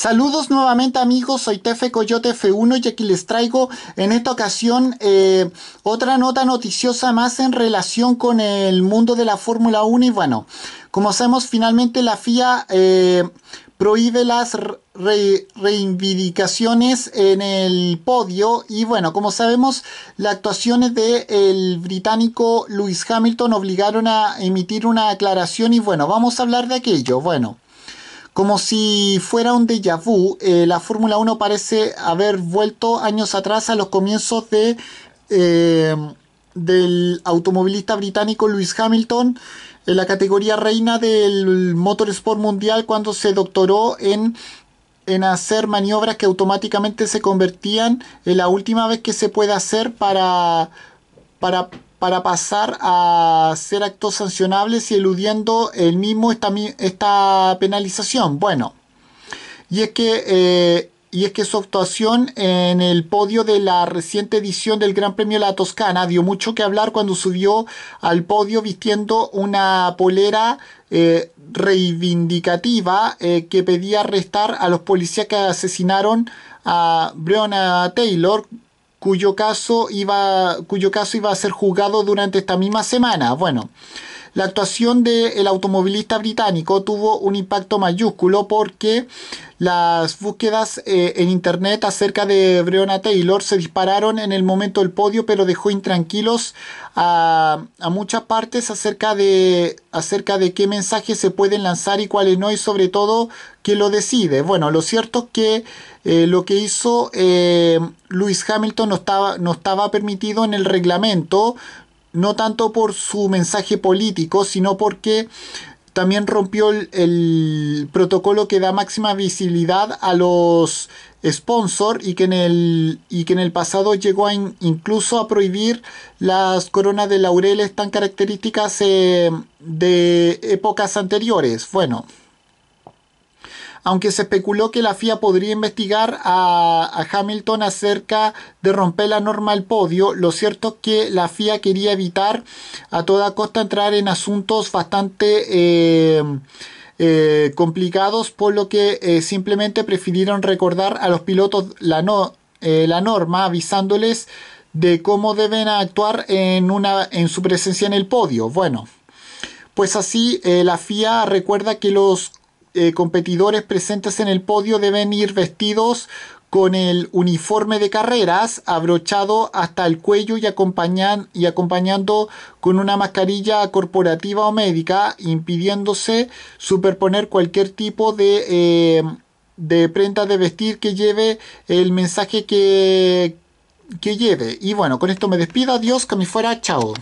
Saludos nuevamente amigos, soy Tefe Coyote F1 y aquí les traigo en esta ocasión eh, otra nota noticiosa más en relación con el mundo de la Fórmula 1 y bueno, como sabemos finalmente la FIA eh, prohíbe las reivindicaciones en el podio y bueno, como sabemos, las actuaciones del el británico Lewis Hamilton obligaron a emitir una aclaración y bueno, vamos a hablar de aquello, bueno. Como si fuera un déjà vu, eh, la Fórmula 1 parece haber vuelto años atrás a los comienzos de, eh, del automovilista británico Lewis Hamilton en la categoría reina del motorsport mundial cuando se doctoró en en hacer maniobras que automáticamente se convertían en la última vez que se puede hacer para, para para pasar a ser actos sancionables y eludiendo el mismo esta, esta penalización. Bueno, y es que... Eh, y es que su actuación en el podio de la reciente edición del Gran Premio de La Toscana dio mucho que hablar cuando subió al podio vistiendo una polera eh, reivindicativa eh, que pedía arrestar a los policías que asesinaron a Breonna Taylor cuyo caso iba, cuyo caso iba a ser juzgado durante esta misma semana. Bueno, la actuación del el automovilista británico tuvo un impacto mayúsculo porque las búsquedas eh, en internet acerca de Breonna Taylor se dispararon en el momento del podio, pero dejó intranquilos a, muchas partes acerca de, acerca de qué mensajes se pueden lanzar y cuáles no, y sobre todo quién lo decide. Bueno, lo cierto es que eh, lo que hizo luis eh, Lewis Hamilton no estaba, no estaba permitido en el reglamento, no tanto por su mensaje político, sino porque también rompió el, protocolo que da máxima visibilidad a los sponsors y que en el, y que en el pasado llegó incluso a prohibir las coronas de laureles tan características eh, de épocas anteriores. Bueno aunque se especuló que la FIA podría investigar a, Hamilton acerca de romper la norma al podio, lo cierto es que la FIA quería evitar a toda costa entrar en asuntos bastante... Eh, eh, complicados, por lo que eh, simplemente prefirieron recordar a los pilotos la, norma, avisándoles de cómo deben actuar en, una, en su presencia en el podio. Bueno, pues así la FIA recuerda que los eh, competidores presentes en el podio deben ir vestidos con el uniforme de carreras abrochado hasta el cuello y, acompañan, y acompañando con una mascarilla corporativa o médica, impidiéndose superponer cualquier tipo de, eh, de prenda de vestir que lleve el mensaje que, que lleve. Y bueno, con esto me despido, adiós, que me fuera, chao.